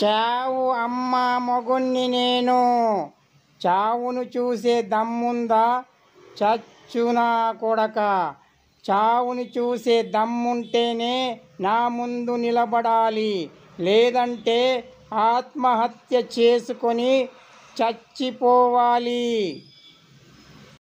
చావు అమ్మ మొగుణ్ణి నేను చావును చూసే దమ్ముందా చచ్చునా కొడక చావును చూసే దమ్ముంటేనే నా ముందు నిలబడాలి లేదంటే ఆత్మహత్య చేసుకొని చచ్చిపోవాలి